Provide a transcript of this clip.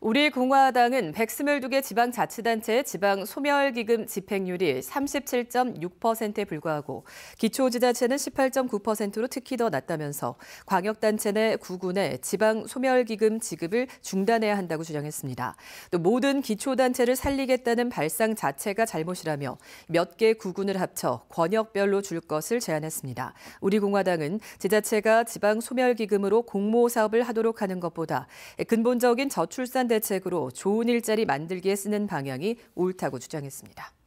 우리 공화당은 122개 지방자치단체의 지방 소멸기금 집행률이 37.6%에 불과하고 기초지자체는 18.9%로 특히 더 낮다면서 광역단체 내구군의 지방 소멸기금 지급을 중단해야 한다고 주장했습니다. 또 모든 기초단체를 살리겠다는 발상 자체가 잘못이라며 몇 개 구군을 합쳐 권역별로 줄 것을 제안했습니다. 우리 공화당은 지자체가 지방 소멸기금으로 공모 사업을 하도록 하는 것보다 근본적인 저출산 대책으로 좋은 일자리 만들기에 쓰는 방향이 옳다고 주장했습니다.